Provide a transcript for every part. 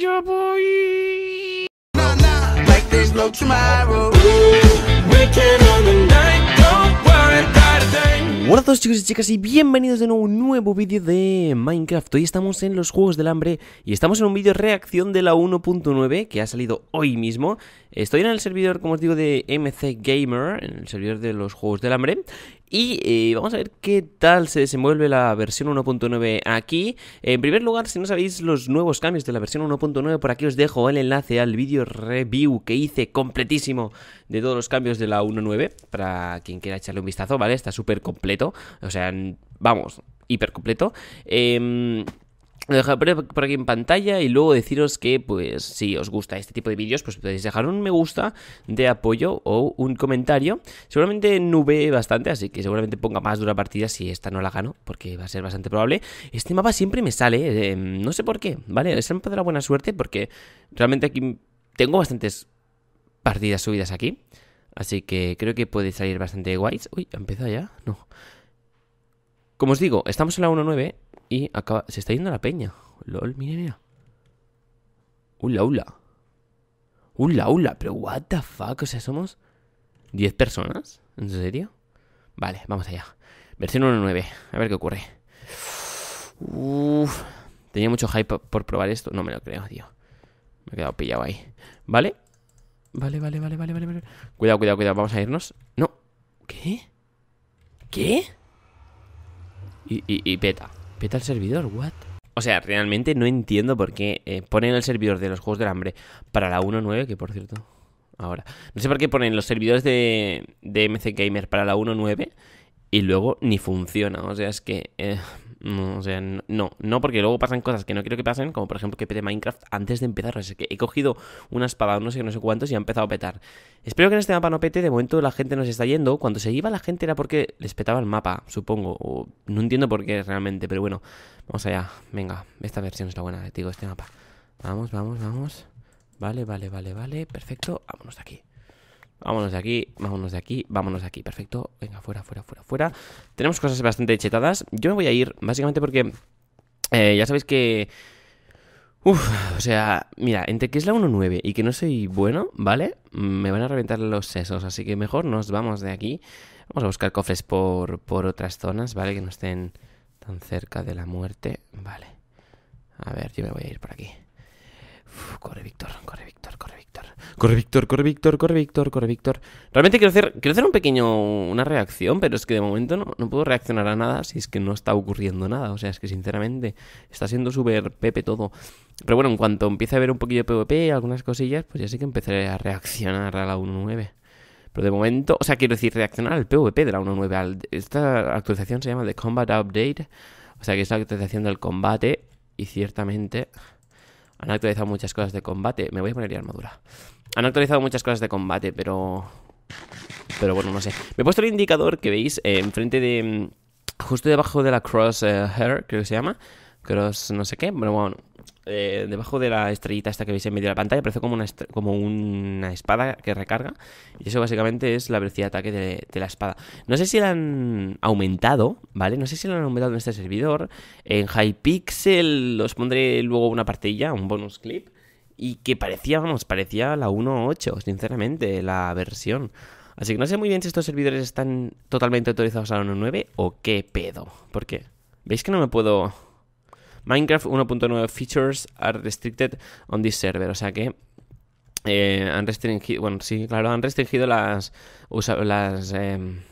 Yo voy... Hola a todos chicos y chicas y bienvenidos de nuevo a un nuevo vídeo de Minecraft Hoy estamos en los Juegos del Hambre y estamos en un vídeo reacción de la 1.9 que ha salido hoy mismo Estoy en el servidor, como os digo, de MC Gamer, en el servidor de los Juegos del Hambre y eh, vamos a ver qué tal se desenvuelve la versión 1.9 aquí. En primer lugar, si no sabéis los nuevos cambios de la versión 1.9, por aquí os dejo el enlace al vídeo review que hice completísimo de todos los cambios de la 1.9. Para quien quiera echarle un vistazo, ¿vale? Está súper completo. O sea, vamos, hiper completo. Eh, em, lo dejaré por aquí en pantalla y luego deciros que, pues, si os gusta este tipo de vídeos, pues podéis dejar un me gusta de apoyo o un comentario. Seguramente nube bastante, así que seguramente ponga más dura partida si esta no la gano, porque va a ser bastante probable. Este mapa siempre me sale, eh, em, no sé por qué, ¿vale? Es este el mapa de la buena suerte porque realmente aquí tengo bastantes partidas subidas aquí. Así que creo que puede salir bastante guays. Uy, ¿ha empezado ya? No. Como os digo, estamos en la 1-9, 1-9. Y acaba... Se está yendo a la peña. LOL, mira, mira. un ula. un laula Pero what the fuck. O sea, somos... ¿10 personas? ¿En serio? Vale, vamos allá. Versión 1.9. A ver qué ocurre. Tenía mucho hype por probar esto. No me lo creo, tío. Me he quedado pillado ahí. ¿Vale? Vale, vale, vale, vale, vale. Cuidado, cuidado, cuidado. Vamos a irnos. No. ¿Qué? ¿Qué? Y, y, y peta. Peta el servidor, what? O sea, realmente no entiendo por qué eh, ponen el servidor de los Juegos del Hambre para la 1.9, que por cierto, ahora. No sé por qué ponen los servidores de, de MC Gamer para la 1.9 y luego ni funciona. O sea, es que eh, no, o sea, no, no, porque luego pasan cosas que no quiero que pasen, como por ejemplo que pete Minecraft antes de empezar. O que he cogido una espada, no sé, no sé cuántos, y ha empezado a petar. Espero que en este mapa no pete, de momento la gente nos está yendo. Cuando se iba la gente era porque les petaba el mapa, supongo. O no entiendo por qué realmente, pero bueno, vamos allá. Venga, esta versión es la buena, te eh, digo, este mapa. Vamos, vamos, vamos. Vale, vale, vale, vale, perfecto. Vámonos de aquí. Vámonos de aquí, vámonos de aquí, vámonos de aquí. Perfecto. Venga, fuera, fuera, fuera, fuera. Tenemos cosas bastante chetadas. Yo me voy a ir, básicamente porque eh, ya sabéis que... Uf, o sea, mira, entre que es la 1.9 y que no soy bueno, ¿vale? Me van a reventar los sesos, así que mejor nos vamos de aquí. Vamos a buscar cofres por otras zonas, ¿vale? Que no estén tan cerca de la muerte. Vale. A ver, yo me voy a ir por aquí corre Víctor, corre Víctor, corre Víctor. Corre Víctor, corre Víctor, corre Víctor, corre Víctor. Realmente quiero hacer, quiero hacer un pequeño, una reacción, pero es que de momento no, no puedo reaccionar a nada si es que no está ocurriendo nada. O sea, es que sinceramente está siendo súper pepe todo. Pero bueno, en cuanto empiece a ver un poquillo de PvP, algunas cosillas, pues ya sé que empezaré a reaccionar a la 1.9. Pero de momento, o sea, quiero decir, reaccionar al PvP de la 1.9. Esta actualización se llama The Combat Update. O sea, que es la actualización del combate. Y ciertamente han actualizado muchas cosas de combate. Me voy a poner ya armadura. Han actualizado muchas cosas de combate, pero... Pero bueno, no sé. Me he puesto el indicador que veis eh, enfrente de... Mm, justo debajo de la crosshair, creo que se llama. Cross no sé qué. Pero bueno, eh, debajo de la estrellita esta que veis en medio de la pantalla, aparece como una, como una espada que recarga. Y eso básicamente es la velocidad de ataque de, de, la espada. No sé si la han aumentado, ¿vale? No sé si la han aumentado en este servidor. En Hypixel os pondré luego una partilla, un bonus clip. Y que parecía, vamos, parecía la 1.8, sinceramente, la versión. Así que no sé muy bien si estos servidores están totalmente autorizados a la 1.9 o qué pedo. ¿Por qué? ¿Veis que no me puedo Minecraft 1.9 features are restricted on this server. O sea que eh, han restringido, bueno, sí, claro, han restringido las, las em,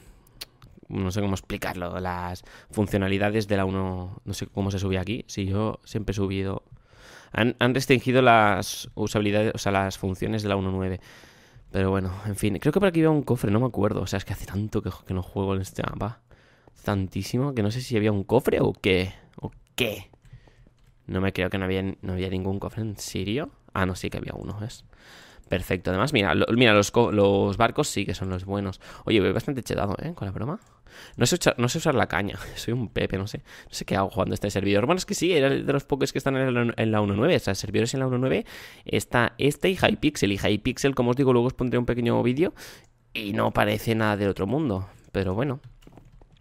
no sé cómo explicarlo, las funcionalidades de la 1, no sé cómo se subía aquí, si yo siempre he subido, han, restringido las usabilidades, o sea, las funciones de la 1.9. Pero bueno, en fin, creo que por aquí había un cofre, no me acuerdo. O sea, es que hace tanto que, que no juego en este mapa. Tantísimo, que no sé si había un cofre o qué. O qué. No me creo que no había, no había ningún cofre en Sirio. Ah, no, sí que había uno, es. Perfecto. Además, mira, mira los, barcos sí que son los buenos. Oye, voy bastante chedado, ¿eh? Con la broma. No sé, no sé usar la caña. Soy un pepe, no sé. No sé qué hago jugando este servidor. Bueno, es que sí, era de los pocos que están en la, 1.9. O sea, es en la 1.9 está este y Hypixel. Y Hypixel, como os digo, luego os pondré un pequeño vídeo. Y no parece nada del otro mundo. Pero bueno,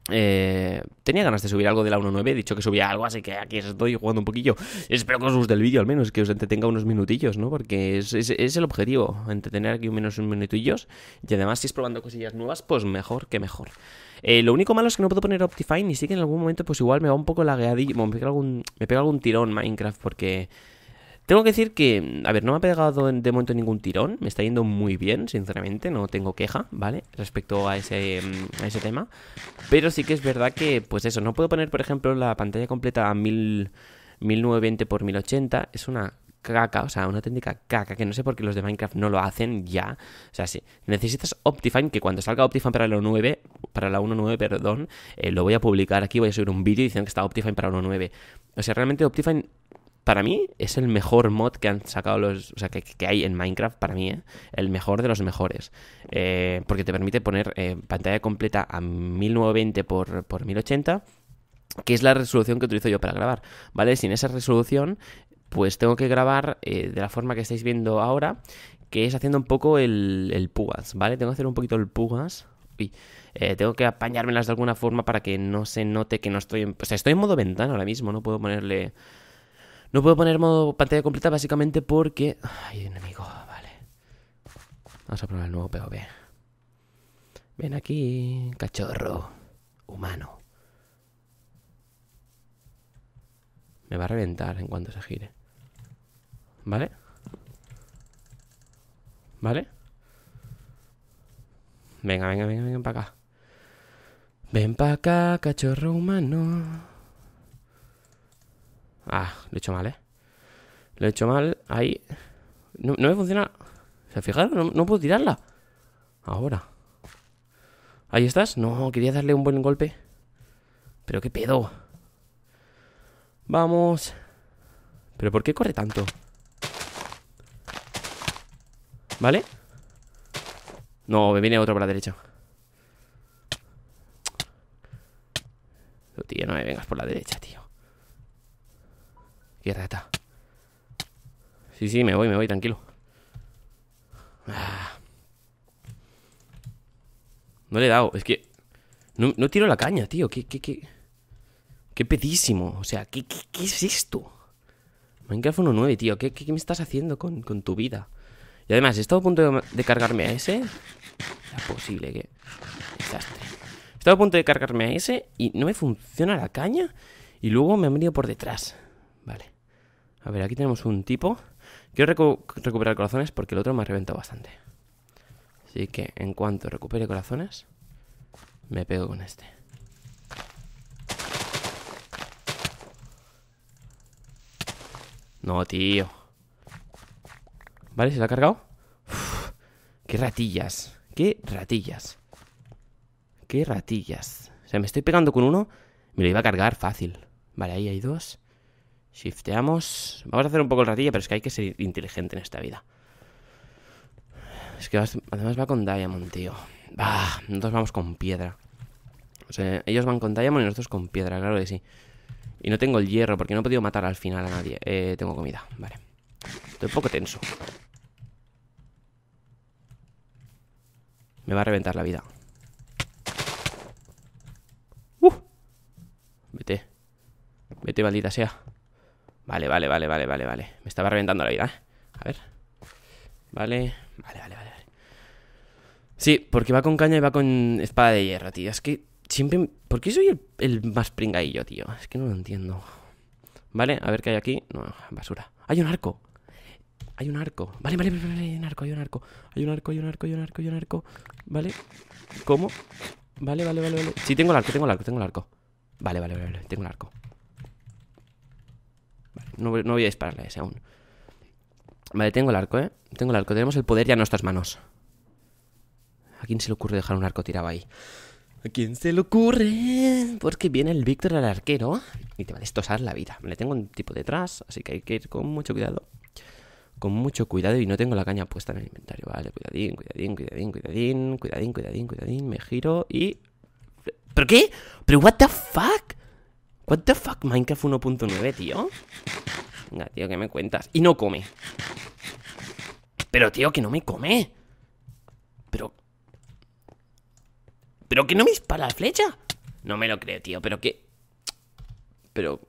eh, tenía ganas de subir algo de la 1.9, he dicho que subía algo, así que aquí estoy jugando un poquillo. Espero que os guste el vídeo, al menos que os entretenga unos minutillos, ¿no? Porque es, el objetivo, entretener aquí menos un minutillos. Y además, si es probando cosillas nuevas, pues mejor que mejor. Eh, lo único malo es que no puedo poner Optifine y sí que en algún momento, pues igual me va un poco lagueadillo. Me me pega algún tirón Minecraft porque tengo que decir que, a ver, no me ha pegado de momento ningún tirón, me está yendo muy bien, sinceramente, no tengo queja, ¿vale? Respecto a ese, mm, a ese tema. Pero sí que es verdad que, pues eso, no puedo poner, por ejemplo, la pantalla completa a 1090 1920 por 1080, es una caca, o sea, una técnica caca, que no sé por qué los de Minecraft no lo hacen ya. O sea, sí, necesitas Optifine, que cuando salga Optifine para la 9, para la 1.9, perdón, eh, lo voy a publicar aquí, voy a subir un vídeo diciendo que está Optifine para la 1.9. O sea, realmente Optifine para mí es el mejor mod que han sacado los. O sea, que, hay en Minecraft, para mí, ¿eh? el mejor de los mejores. Eh, porque te permite poner eh, pantalla completa a 1920 por, por 1080, que es la resolución que utilizo yo para grabar. ¿Vale? Sin esa resolución, pues tengo que grabar eh, de la forma que estáis viendo ahora, que es haciendo un poco el, el Pugas, ¿vale? Tengo que hacer un poquito el Pugas. Uy, tengo que apañármelas de alguna forma para que no se note que no estoy en... O sea, estoy en modo ventana ahora mismo, no puedo ponerle no puedo poner modo pantalla completa básicamente porque... Ay, enemigo, vale. Vamos a probar el nuevo POV. Ven aquí, cachorro. Humano. Me va a reventar en cuanto se gire. ¿Vale? ¿Vale? Venga, venga, venga, venga para acá. Ven para acá, cachorro humano. Ah, lo he hecho mal, ¿eh? Lo he hecho mal. Ahí. No, me funciona. O sea, fijado, no, puedo tirarla. Ahora. Ahí estás. No, quería darle un buen golpe. Pero qué pedo. Vamos. ¿Pero por qué corre tanto? ¿Vale? No, me viene otro por la derecha. Tío, no me vengas por la derecha, tío qué está, Sí, sí, me voy, me voy, tranquilo. Ah. No le he dado, es que... No, tiro la caña, tío. ¿Qué, qué, qué? pedísimo. O sea, ¿qué, qué, qué es esto? Minecraft 1.9, tío. ¿Qué, me estás haciendo con, tu vida? Y además, he estado a punto de, cargarme a ese. Es posible que... Desastre. He estado a punto de cargarme a ese y no me funciona la caña. Y luego me han venido por detrás. Vale. A ver, aquí tenemos un tipo. Quiero recuperar corazones porque el otro me ha reventado bastante. Así que en cuanto recupere corazones, me pego con este. No, tío. Vale, se lo ha cargado. qué ratillas. Qué ratillas. Qué ratillas. O sea, me estoy pegando con uno. Me lo iba a cargar fácil. Vale, ahí hay dos. Shifteamos. Vamos a hacer un poco el ratilla, pero es que hay que ser inteligente en esta vida. Es que además va con Diamond, tío. Bah, nosotros vamos con piedra. O sea, ellos van con Diamond y nosotros con piedra, claro que sí. Y no tengo el hierro porque no he podido matar al final a nadie. Eh, tengo comida, vale. Estoy un poco tenso. Me va a reventar la vida. ¡Uh! Vete. Vete, maldita sea. Vale, vale, vale, vale, vale, vale. Me estaba reventando la vida, A ver. Vale, vale, vale, vale. Sí, porque va con caña y va con espada de hierro, tío. Es que siempre... ¿Por qué soy el, más pringadillo, tío? Es que no lo entiendo. Vale, a ver qué hay aquí. No, basura. ¡Hay un arco! Hay un arco. Vale, vale, vale, vale, hay un arco, hay un arco. Hay un arco, hay un arco, hay un arco, hay un arco. Vale. ¿Cómo? Vale, vale, vale, vale. Sí, tengo el arco, tengo el arco, tengo el arco. Vale, vale, vale, vale. tengo el arco. No voy, no voy a dispararle a ese aún. Vale, tengo el arco, ¿eh? Tengo el arco. Tenemos el poder ya en nuestras manos. ¿A quién se le ocurre dejar un arco tirado ahí? ¿A quién se le ocurre? Porque viene el Víctor al arquero y te va a destrozar la vida. Le tengo un tipo detrás, así que hay que ir con mucho cuidado. Con mucho cuidado y no tengo la caña puesta en el inventario. Vale, cuidadín, cuidadín, cuidadín, cuidadín, cuidadín, cuidadín, cuidadín. Me giro y... ¿Pero qué? ¿Pero what the fuck? What the fuck, Minecraft 1.9, tío Venga, tío, que me cuentas? Y no come Pero, tío, que no me come Pero Pero que no me dispara la flecha No me lo creo, tío, pero que Pero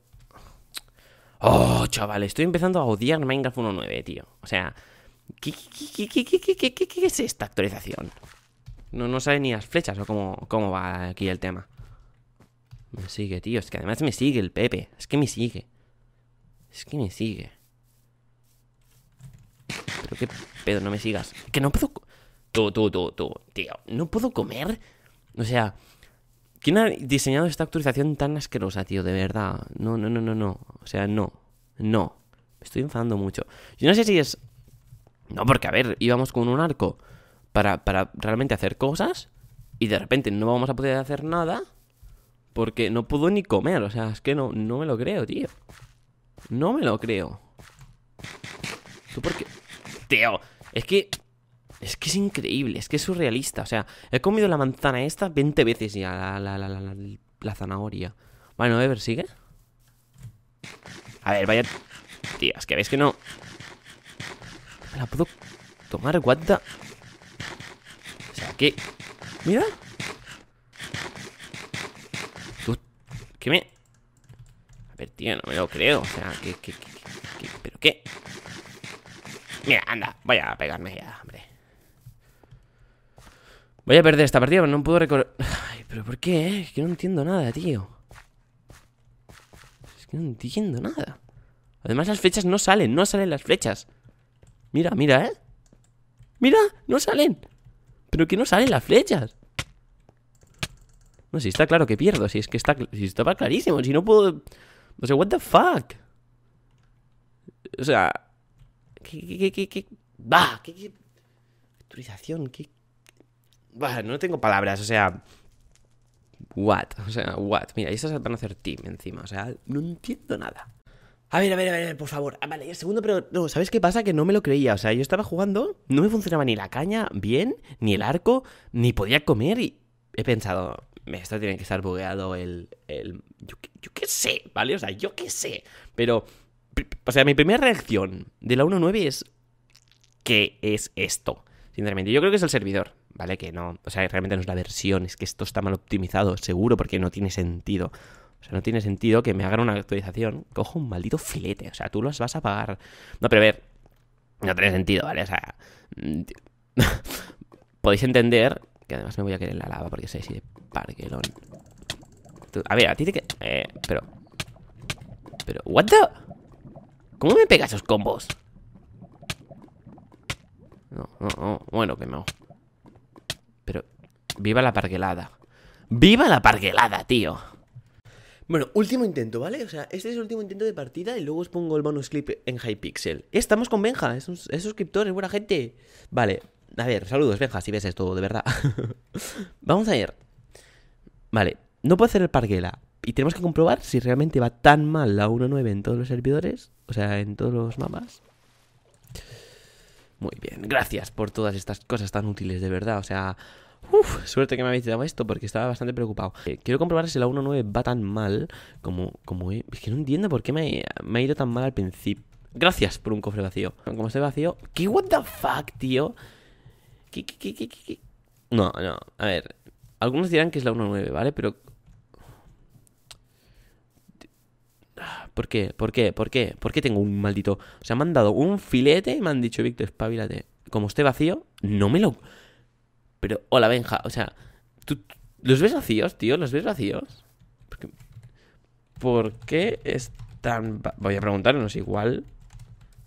Oh, chaval, estoy empezando a odiar Minecraft 1.9, tío O sea ¿qué qué, qué, ¿qué, es esta actualización? No, no sabe ni las flechas o cómo, cómo va aquí el tema me sigue, tío. Es que además me sigue el Pepe. Es que me sigue. Es que me sigue. Pero qué pedo, no me sigas. Que no puedo... Tú, tú, tú, tú. Tío, no puedo comer. O sea... ¿Quién ha diseñado esta actualización tan asquerosa, tío? De verdad. No, no, no, no, no. O sea, no. No. Me estoy enfadando mucho. Yo no sé si es... No, porque a ver, íbamos con un arco para, para realmente hacer cosas y de repente no vamos a poder hacer nada. Porque no puedo ni comer, o sea, es que no, no me lo creo, tío. No me lo creo. ¿Tú por qué? Tío, es que... Es que es increíble, es que es surrealista. O sea, he comido la manzana esta 20 veces ya, la, la, la, la, la zanahoria. Bueno, Ever, ¿sigue? A ver, vaya... Tío, es que veis que no... la puedo tomar, what O sea, que... Mira, me...? A ver, tío, no me lo creo. O sea, ¿qué, qué, qué, qué pero qué? Mira, anda, voy a pegarme ya, hombre. Voy a perder esta partida, pero no puedo recordar... Ay, pero ¿por qué? eh? Es que no entiendo nada, tío. Es que no entiendo nada. Además las flechas no salen, no salen las flechas. Mira, mira, ¿eh? Mira, no salen. Pero que no salen las flechas. No, si está claro que pierdo, si es que está, si estaba clarísimo, si no puedo... No sé, what the fuck. O sea... ¿Qué, qué, qué, qué? Bah, ¿qué, qué? Actualización. ¿qué? Bah, no tengo palabras, o sea... What, o sea, what. Mira, y estas van a hacer team encima, o sea, no entiendo nada. A ver, a ver, a ver, por favor. Ah, vale, el segundo, pero no, ¿sabes qué pasa? Que no me lo creía. O sea, yo estaba jugando, no me funcionaba ni la caña bien, ni el arco, ni podía comer y he pensado, esto tiene que estar bugueado el... yo, qué sé, ¿vale? O sea, yo qué sé. Pero, o sea, mi primera reacción de la 1.9 es... ¿Qué es esto? Sinceramente, yo creo que es el servidor, ¿vale? Que no... O sea, realmente no es la versión, es que esto está mal optimizado, seguro, porque no tiene sentido. O sea, no tiene sentido que me hagan una actualización. Cojo un maldito filete. O sea, tú los vas a pagar. No, pero a ver. No tiene sentido, ¿vale? O sea. Mm, podéis entender que además me voy a querer en la lava porque soy así de parguelón. a ver, a ti te que... Eh, pero... Pero... ¿What the...? ¿Cómo me pega esos combos? No, no, no. Bueno, que no. Pero... Viva la parguelada. ¡Viva la parguelada, tío! Bueno, último intento, ¿vale? O sea, este es el último intento de partida y luego os pongo el bonus clip en Hypixel. Estamos con Benja, es, un, es suscriptor, es buena gente. Vale, a ver, saludos, Benja, si ves esto, de verdad. Vamos a ir. Vale, no puedo hacer el parguela. Y tenemos que comprobar si realmente va tan mal la 1.9 en todos los servidores. O sea, en todos los mapas. Muy bien, gracias por todas estas cosas tan útiles, de verdad. O sea, Uf, suerte que me habéis dado esto porque estaba bastante preocupado. Eh, quiero comprobar si la 1.9 va tan mal como... como Es que no entiendo por qué me, me ha ido tan mal al principio. Gracias por un cofre vacío. Como estoy vacío... ¿Qué what the fuck, tío? no, no, a ver. Algunos dirán que es la 1.9, ¿vale? Pero. ¿Por qué? ¿Por qué? ¿Por qué? ¿Por qué tengo un maldito.? O sea, me han dado un filete y me han dicho, Víctor, espabilate. Como esté vacío, no me lo. Pero, hola, Benja, o sea. ¿tú, ¿Los ves vacíos, tío? ¿Los ves vacíos? ¿Por qué, ¿Por qué están.? Voy a preguntarnos igual.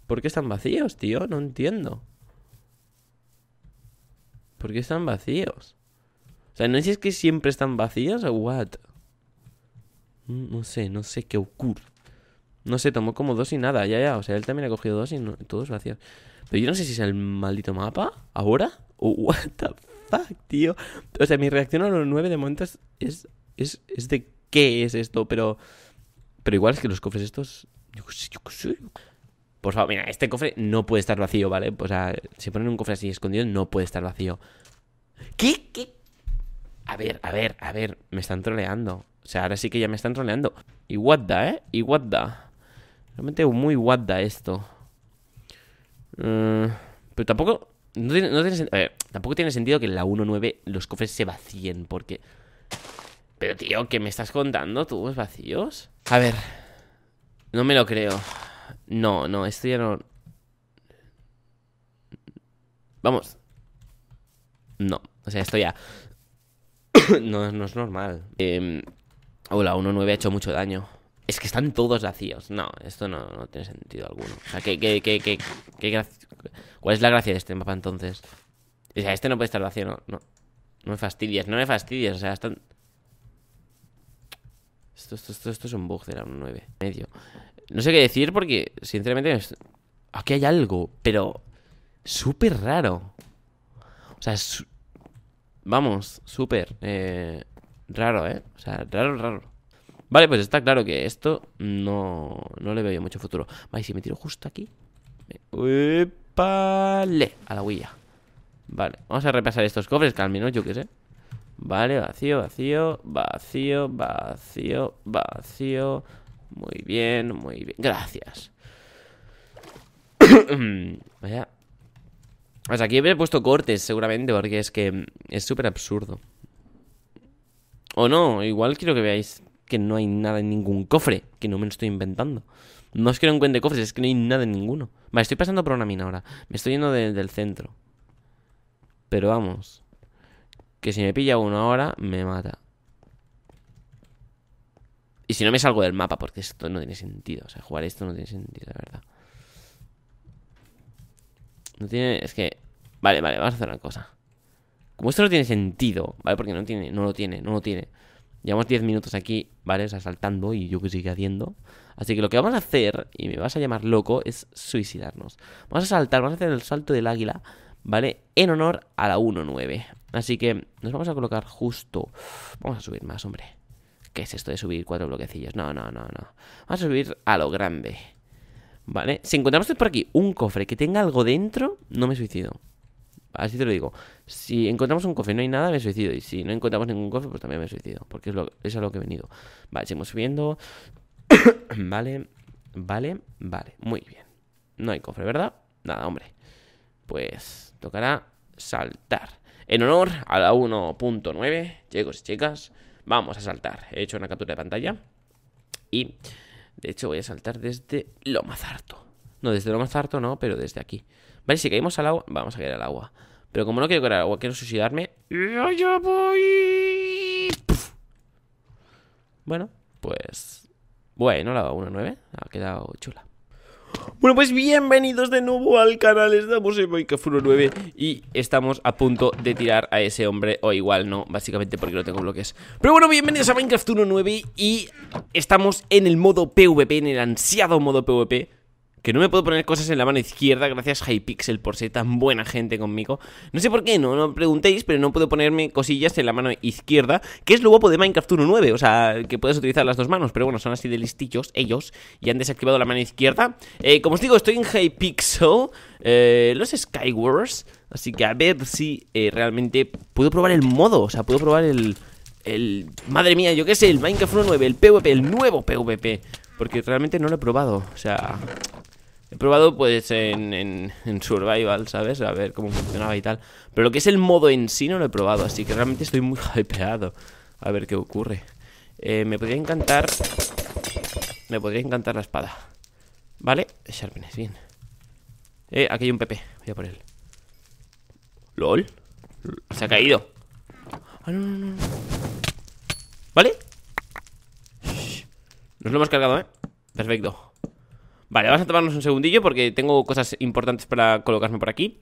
¿Por qué están vacíos, tío? No entiendo. ¿Por qué están vacíos? O sea, ¿no sé si es que siempre están vacíos o what? Mm, no sé, no sé qué ocurre. No sé, tomó como dos y nada, ya, ya. O sea, él también ha cogido dos y no, todos vacíos. Pero yo no sé si es el maldito mapa ahora o what the fuck, tío. O sea, mi reacción a los nueve de momento es, es, es, es de qué es esto, pero... Pero igual es que los cofres estos... Yo qué sé, yo qué sé. Por pues, favor, ah, mira, este cofre no puede estar vacío, ¿vale? O sea, si ponen un cofre así escondido, no puede estar vacío. ¿Qué? ¿Qué? A ver, a ver, a ver. Me están troleando. O sea, ahora sí que ya me están troleando. Y what ¿eh? Y what Realmente muy what esto. Eh, pero tampoco... No tiene, no a tampoco tiene sentido que en la 1.9 los cofres se vacíen, porque... Pero tío, ¿qué me estás contando tú, vacíos? A ver... No me lo creo. No, no, esto ya no... Vamos. No, o sea, esto ya... no, es normal. Em, hola, o la 1.9 ha hecho mucho daño. Es que están todos vacíos. No, esto no, tiene sentido alguno. O sea, ¿qué, qué, qué, cuál es la gracia de este mapa entonces? O sea, este no puede estar vacío, no. No, me fastidies, no me fastidies. O sea, están... Esto, esto, esto, esto es un bug de la 1-9 Medio. No sé qué decir porque, sinceramente, aquí hay algo, pero súper raro. O sea, es... vamos, súper eh, raro, ¿eh? O sea, raro, raro. Vale, pues está claro que esto no, no le veo mucho futuro. Vale, si me tiro justo aquí. ¡Vale! A la huilla. Vale, vamos a repasar estos cofres, que al menos yo qué sé. Vale, vacío, vacío, vacío, vacío, vacío. Muy bien, muy bien. Gracias. Vaya. O sea, aquí he puesto cortes seguramente porque es que es súper absurdo. O no, igual quiero que veáis que no hay nada en ningún cofre, que no me lo estoy inventando. No es que no encuentre cofres, es que no hay nada en ninguno. Vale, estoy pasando por una mina ahora. Me estoy yendo del centro. Pero vamos. Que si me pilla uno ahora, me mata. Y si no me salgo del mapa, porque esto no tiene sentido. O sea, jugar esto no tiene sentido, la verdad. No tiene. Es que. Vale, vale, vamos a hacer una cosa. Como esto no tiene sentido, ¿vale? Porque no tiene, no lo tiene, no lo tiene. Llevamos 10 minutos aquí, ¿vale? O sea, saltando y yo que sigue haciendo. Así que lo que vamos a hacer, y me vas a llamar loco, es suicidarnos. Vamos a saltar, vamos a hacer el salto del águila, ¿vale? En honor a la 1-9. Así que nos vamos a colocar justo. Vamos a subir más, hombre. ¿qué es esto de subir cuatro bloquecillos? No, no, no, no. Vamos a subir a lo grande. ¿Vale? Si encontramos por aquí un cofre que tenga algo dentro, no me suicido. Así te lo digo. Si encontramos un cofre y no hay nada, me suicido. Y si no encontramos ningún cofre, pues también me suicido. Porque es, lo, es a lo que he venido. Vale, seguimos subiendo. vale, vale, vale. Muy bien. No hay cofre, ¿verdad? Nada, hombre. Pues tocará saltar. En honor a la 1.9, chicos y chicas. Vamos a saltar. He hecho una captura de pantalla. Y, de hecho, voy a saltar desde lo más harto No, desde lo más harto no, pero desde aquí. Vale, si caímos al agua, vamos a caer al agua. Pero como no quiero caer al agua, quiero suicidarme. ¡Yo, voy! Bueno, pues... Bueno, la 1-9 ha quedado chula. Bueno, pues bienvenidos de nuevo al canal, estamos en Minecraft 1.9 y estamos a punto de tirar a ese hombre, o igual no, básicamente porque no tengo bloques Pero bueno, bienvenidos a Minecraft 1.9 y estamos en el modo PvP, en el ansiado modo PvP que no me puedo poner cosas en la mano izquierda, gracias Hypixel por ser tan buena gente conmigo. No sé por qué, no, no me preguntéis, pero no puedo ponerme cosillas en la mano izquierda, que es lo guapo de Minecraft 1.9, o sea, que puedes utilizar las dos manos, pero bueno, son así de listillos ellos, y han desactivado la mano izquierda. Eh, como os digo, estoy en Hypixel, eh, los Skywars, así que a ver si eh, realmente puedo probar el modo, o sea, puedo probar el... El, madre mía, yo qué sé, el Minecraft 1.9, el PvP, el nuevo PvP Porque realmente no lo he probado O sea, He probado pues en, Survival, ¿sabes? A ver cómo funcionaba y tal. Pero lo que es el modo en sí no lo he probado, así que realmente estoy muy hypeado. A ver qué ocurre. Eh, me podría encantar... Me podría encantar la espada. ¿Vale? Sharpness, bien. Eh, aquí hay un PP. Voy a por él. ¿Lol? Se ha caído. Ah, ¿Vale? Nos lo hemos cargado, ¿eh? Perfecto. Vale, vamos a tomarnos un segundillo porque tengo cosas importantes para colocarme por aquí.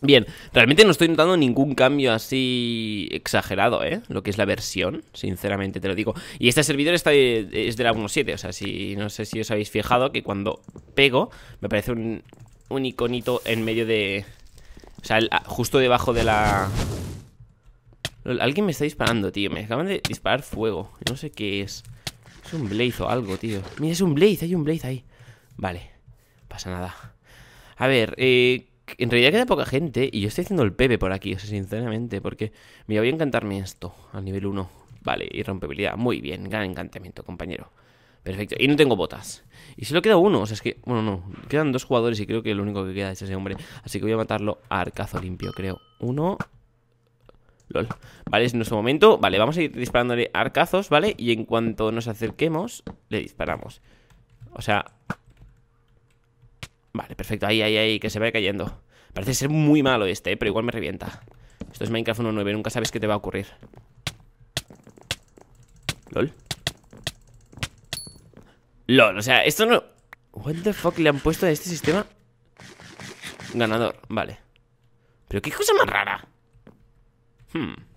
Bien, realmente no estoy notando ningún cambio así exagerado, ¿eh? Lo que es la versión, sinceramente te lo digo. Y este servidor está es de la 1.7, o sea, si no sé si os habéis fijado que cuando pego me aparece un, un iconito en medio de... O sea, justo debajo de la... Alguien me está disparando, tío. Me acaban de disparar fuego. No sé qué es. Es un blaze o algo, tío. Mira, es un blaze, hay un blaze ahí. Vale, pasa nada. A ver, eh, en realidad queda poca gente y yo estoy haciendo el Pepe por aquí, o sinceramente, porque me voy a encantarme esto A nivel 1. Vale, irrompibilidad, muy bien, gran encantamiento, compañero. Perfecto, y no tengo botas. Y solo queda uno, o sea, es que, bueno, no, quedan dos jugadores y creo que lo único que queda es ese hombre, así que voy a matarlo a arcazo limpio, creo. Uno... LOL. Vale, es nuestro momento. Vale, vamos a ir disparándole arcazos, ¿vale? Y en cuanto nos acerquemos, le disparamos. O sea, Vale, perfecto. Ahí, ahí, ahí, que se vaya cayendo. Parece ser muy malo este, eh, pero igual me revienta. Esto es Minecraft 1.9, nunca sabes qué te va a ocurrir. LOL. LOL, o sea, esto no... What the fuck le han puesto a este sistema? Ganador, vale. Pero qué cosa más rara. Hmm.